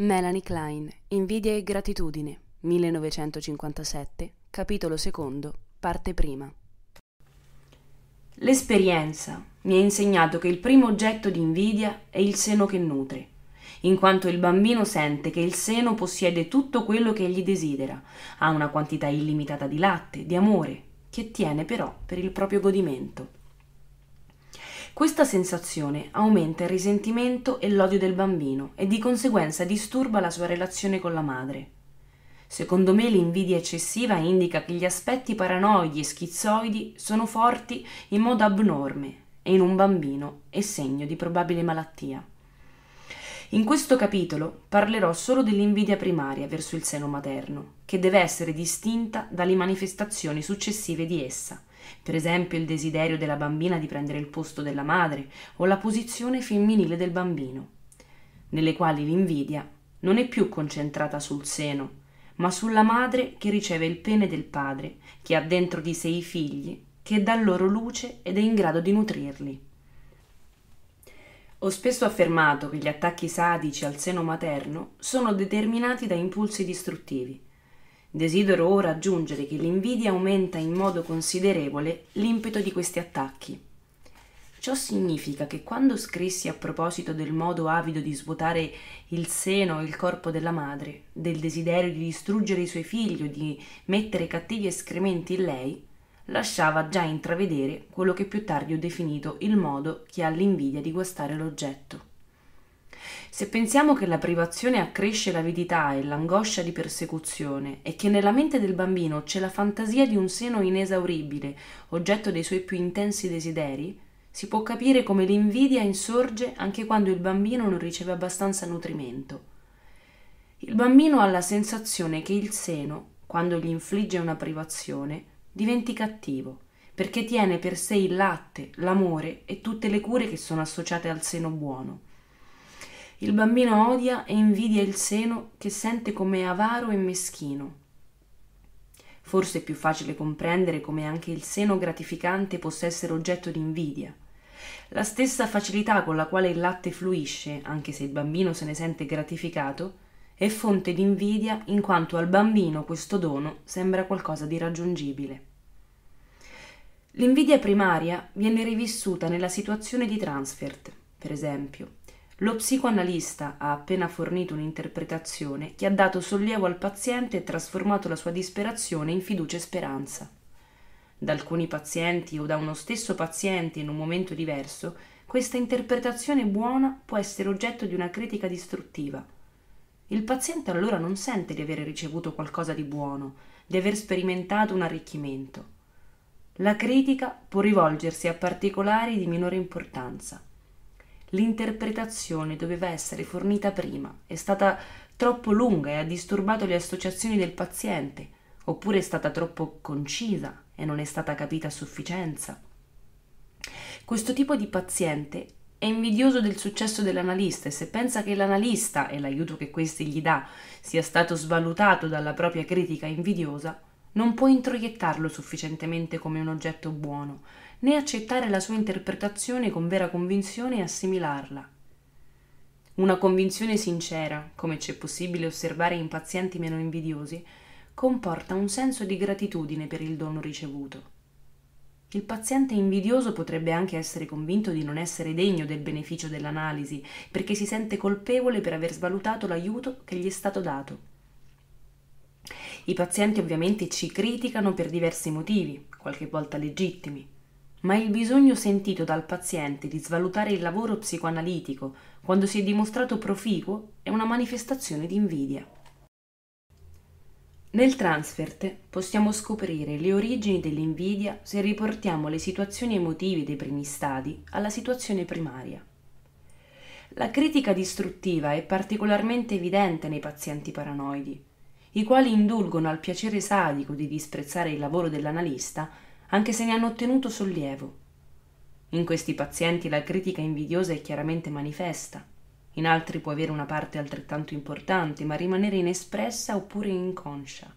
Melanie Klein, Invidia e gratitudine, 1957, capitolo secondo, parte prima. L'esperienza mi ha insegnato che il primo oggetto di invidia è il seno che nutre, in quanto il bambino sente che il seno possiede tutto quello che egli desidera, ha una quantità illimitata di latte, di amore, che tiene però per il proprio godimento. Questa sensazione aumenta il risentimento e l'odio del bambino e di conseguenza disturba la sua relazione con la madre. Secondo me l'invidia eccessiva indica che gli aspetti paranoidi e schizoidi sono forti in modo abnorme e in un bambino è segno di probabile malattia. In questo capitolo parlerò solo dell'invidia primaria verso il seno materno, che deve essere distinta dalle manifestazioni successive di essa per esempio il desiderio della bambina di prendere il posto della madre o la posizione femminile del bambino, nelle quali l'invidia non è più concentrata sul seno, ma sulla madre che riceve il pene del padre, che ha dentro di sé i figli, che dà loro luce ed è in grado di nutrirli. Ho spesso affermato che gli attacchi sadici al seno materno sono determinati da impulsi distruttivi, Desidero ora aggiungere che l'invidia aumenta in modo considerevole l'impeto di questi attacchi. Ciò significa che quando scrissi a proposito del modo avido di svuotare il seno e il corpo della madre, del desiderio di distruggere i suoi figli o di mettere cattivi escrementi in lei, lasciava già intravedere quello che più tardi ho definito il modo che ha l'invidia di guastare l'oggetto. Se pensiamo che la privazione accresce l'avidità e l'angoscia di persecuzione e che nella mente del bambino c'è la fantasia di un seno inesauribile, oggetto dei suoi più intensi desideri, si può capire come l'invidia insorge anche quando il bambino non riceve abbastanza nutrimento. Il bambino ha la sensazione che il seno, quando gli infligge una privazione, diventi cattivo, perché tiene per sé il latte, l'amore e tutte le cure che sono associate al seno buono. Il bambino odia e invidia il seno che sente come avaro e meschino. Forse è più facile comprendere come anche il seno gratificante possa essere oggetto di invidia. La stessa facilità con la quale il latte fluisce, anche se il bambino se ne sente gratificato, è fonte di invidia in quanto al bambino questo dono sembra qualcosa di raggiungibile. L'invidia primaria viene rivissuta nella situazione di transfert, per esempio, lo psicoanalista ha appena fornito un'interpretazione che ha dato sollievo al paziente e trasformato la sua disperazione in fiducia e speranza. Da alcuni pazienti o da uno stesso paziente in un momento diverso, questa interpretazione buona può essere oggetto di una critica distruttiva. Il paziente allora non sente di aver ricevuto qualcosa di buono, di aver sperimentato un arricchimento. La critica può rivolgersi a particolari di minore importanza L'interpretazione doveva essere fornita prima, è stata troppo lunga e ha disturbato le associazioni del paziente, oppure è stata troppo concisa e non è stata capita a sufficienza. Questo tipo di paziente è invidioso del successo dell'analista e se pensa che l'analista e l'aiuto che questi gli dà sia stato svalutato dalla propria critica invidiosa, non può introiettarlo sufficientemente come un oggetto buono né accettare la sua interpretazione con vera convinzione e assimilarla. Una convinzione sincera, come c'è possibile osservare in pazienti meno invidiosi, comporta un senso di gratitudine per il dono ricevuto. Il paziente invidioso potrebbe anche essere convinto di non essere degno del beneficio dell'analisi, perché si sente colpevole per aver svalutato l'aiuto che gli è stato dato. I pazienti ovviamente ci criticano per diversi motivi, qualche volta legittimi, ma il bisogno sentito dal paziente di svalutare il lavoro psicoanalitico quando si è dimostrato proficuo è una manifestazione di invidia. Nel transfert possiamo scoprire le origini dell'invidia se riportiamo le situazioni emotive dei primi stadi alla situazione primaria. La critica distruttiva è particolarmente evidente nei pazienti paranoidi, i quali indulgono al piacere sadico di disprezzare il lavoro dell'analista anche se ne hanno ottenuto sollievo. In questi pazienti la critica invidiosa è chiaramente manifesta, in altri può avere una parte altrettanto importante, ma rimanere inespressa oppure inconscia.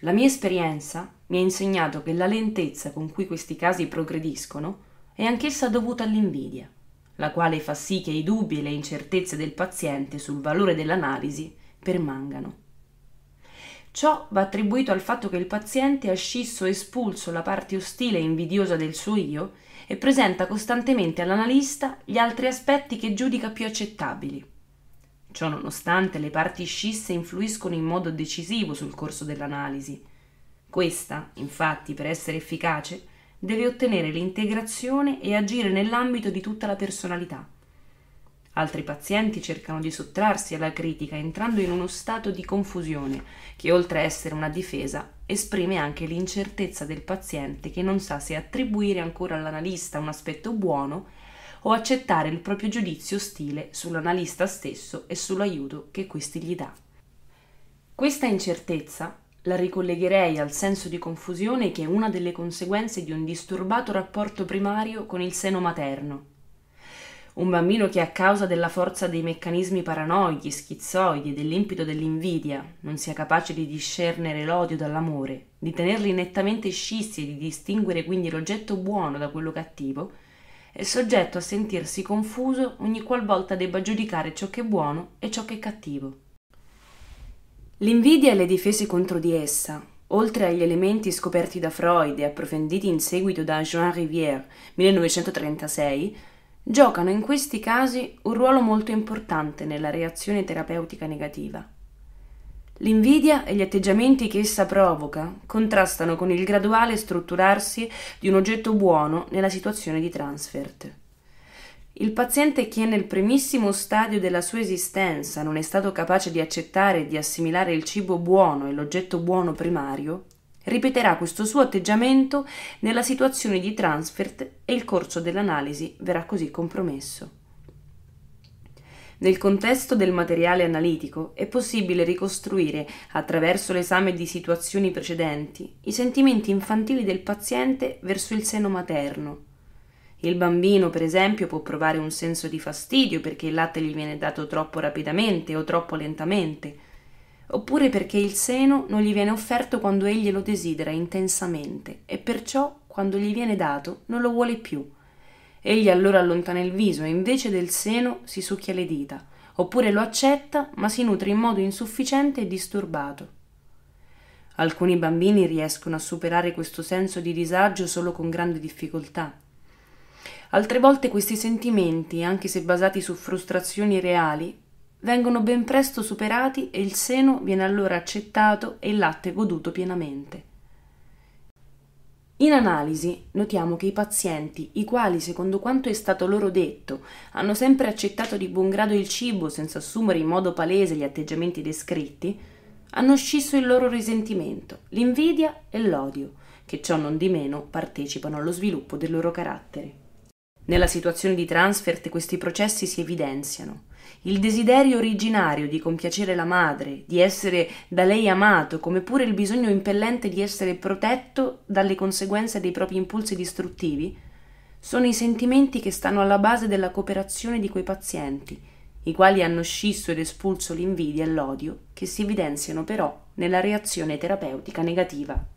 La mia esperienza mi ha insegnato che la lentezza con cui questi casi progrediscono è anch'essa dovuta all'invidia, la quale fa sì che i dubbi e le incertezze del paziente sul valore dell'analisi permangano. Ciò va attribuito al fatto che il paziente ha scisso e espulso la parte ostile e invidiosa del suo io e presenta costantemente all'analista gli altri aspetti che giudica più accettabili. Ciò nonostante le parti scisse influiscono in modo decisivo sul corso dell'analisi. Questa, infatti, per essere efficace, deve ottenere l'integrazione e agire nell'ambito di tutta la personalità. Altri pazienti cercano di sottrarsi alla critica entrando in uno stato di confusione che oltre a essere una difesa esprime anche l'incertezza del paziente che non sa se attribuire ancora all'analista un aspetto buono o accettare il proprio giudizio ostile sull'analista stesso e sull'aiuto che questi gli dà. Questa incertezza la ricollegherei al senso di confusione che è una delle conseguenze di un disturbato rapporto primario con il seno materno, un bambino che a causa della forza dei meccanismi paranoidi, schizzoidi e dell'impeto dell'invidia non sia capace di discernere l'odio dall'amore, di tenerli nettamente scissi e di distinguere quindi l'oggetto buono da quello cattivo, è soggetto a sentirsi confuso ogni qualvolta debba giudicare ciò che è buono e ciò che è cattivo. L'invidia e le difese contro di essa, oltre agli elementi scoperti da Freud e approfonditi in seguito da Jean Rivière 1936, giocano in questi casi un ruolo molto importante nella reazione terapeutica negativa. L'invidia e gli atteggiamenti che essa provoca contrastano con il graduale strutturarsi di un oggetto buono nella situazione di transfert. Il paziente che nel primissimo stadio della sua esistenza non è stato capace di accettare e di assimilare il cibo buono e l'oggetto buono primario, Ripeterà questo suo atteggiamento nella situazione di transfert e il corso dell'analisi verrà così compromesso. Nel contesto del materiale analitico è possibile ricostruire, attraverso l'esame di situazioni precedenti, i sentimenti infantili del paziente verso il seno materno. Il bambino, per esempio, può provare un senso di fastidio perché il latte gli viene dato troppo rapidamente o troppo lentamente, oppure perché il seno non gli viene offerto quando egli lo desidera intensamente e perciò quando gli viene dato non lo vuole più. Egli allora allontana il viso e invece del seno si succhia le dita, oppure lo accetta ma si nutre in modo insufficiente e disturbato. Alcuni bambini riescono a superare questo senso di disagio solo con grande difficoltà. Altre volte questi sentimenti, anche se basati su frustrazioni reali, vengono ben presto superati e il seno viene allora accettato e il latte goduto pienamente. In analisi notiamo che i pazienti, i quali secondo quanto è stato loro detto, hanno sempre accettato di buon grado il cibo senza assumere in modo palese gli atteggiamenti descritti, hanno scisso il loro risentimento, l'invidia e l'odio, che ciò non di meno partecipano allo sviluppo del loro carattere. Nella situazione di transfert questi processi si evidenziano. Il desiderio originario di compiacere la madre, di essere da lei amato, come pure il bisogno impellente di essere protetto dalle conseguenze dei propri impulsi distruttivi, sono i sentimenti che stanno alla base della cooperazione di quei pazienti, i quali hanno scisso ed espulso l'invidia e l'odio, che si evidenziano però nella reazione terapeutica negativa.